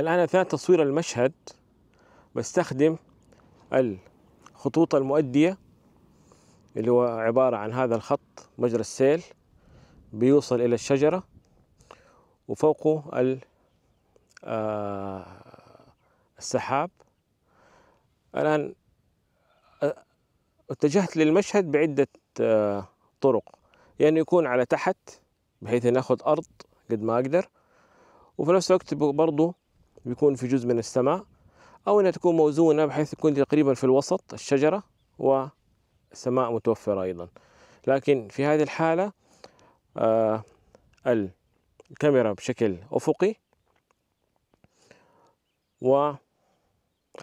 الآن أثناء تصوير المشهد بستخدم الخطوط المؤدية اللي هو عبارة عن هذا الخط مجرى السيل بيوصل إلى الشجرة وفوقه آه، السحاب الآن اتجهت للمشهد بعدة آه، طرق يعني يكون على تحت بحيث ناخذ أرض قد ما أقدر وفي نفس الوقت برضو بيكون في جزء من السماء أو أنها تكون موزونة بحيث تكون تقريبا في الوسط الشجرة والسماء متوفرة أيضا لكن في هذه الحالة آه الكاميرا بشكل أفقي و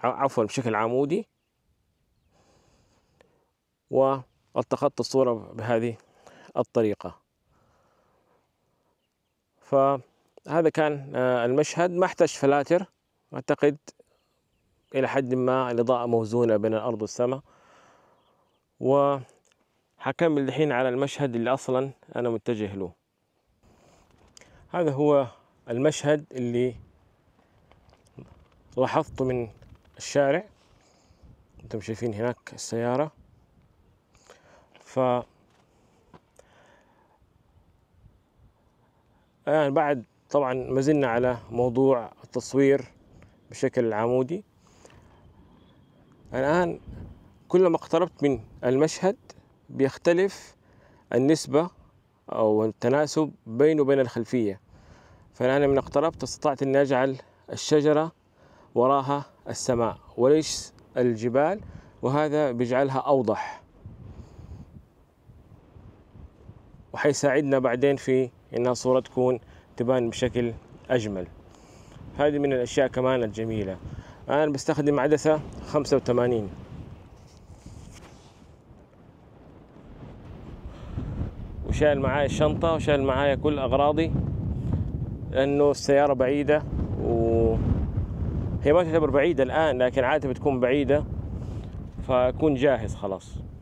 عفوا بشكل عمودي والتقطت الصورة بهذه الطريقة ف هذا كان آه، المشهد ما احتاج فلاتر أعتقد إلى حد ما الإضاءة موزونة بين الأرض والسماء و حكمل الحين على المشهد اللي أصلا أنا متجه له هذا هو المشهد اللي لاحظته من الشارع انتم شايفين هناك السيارة ف يعني بعد طبعا ما زلنا على موضوع التصوير بشكل عمودي الآن كلما اقتربت من المشهد بيختلف النسبة أو التناسب بينه وبين الخلفية فأنا من اقتربت استطعت أن أجعل الشجرة وراها السماء وليس الجبال وهذا بيجعلها أوضح وحيساعدنا بعدين في إنها الصوره تكون تبان بشكل أجمل هذه من الأشياء كمان الجميلة أنا بستخدم عدسة 85 وشال وشايل الشنطة وشايل معايا كل أغراضي لأنه السيارة بعيدة و هي ما تعتبر بعيدة الآن لكن عادة بتكون بعيدة فأكون جاهز خلاص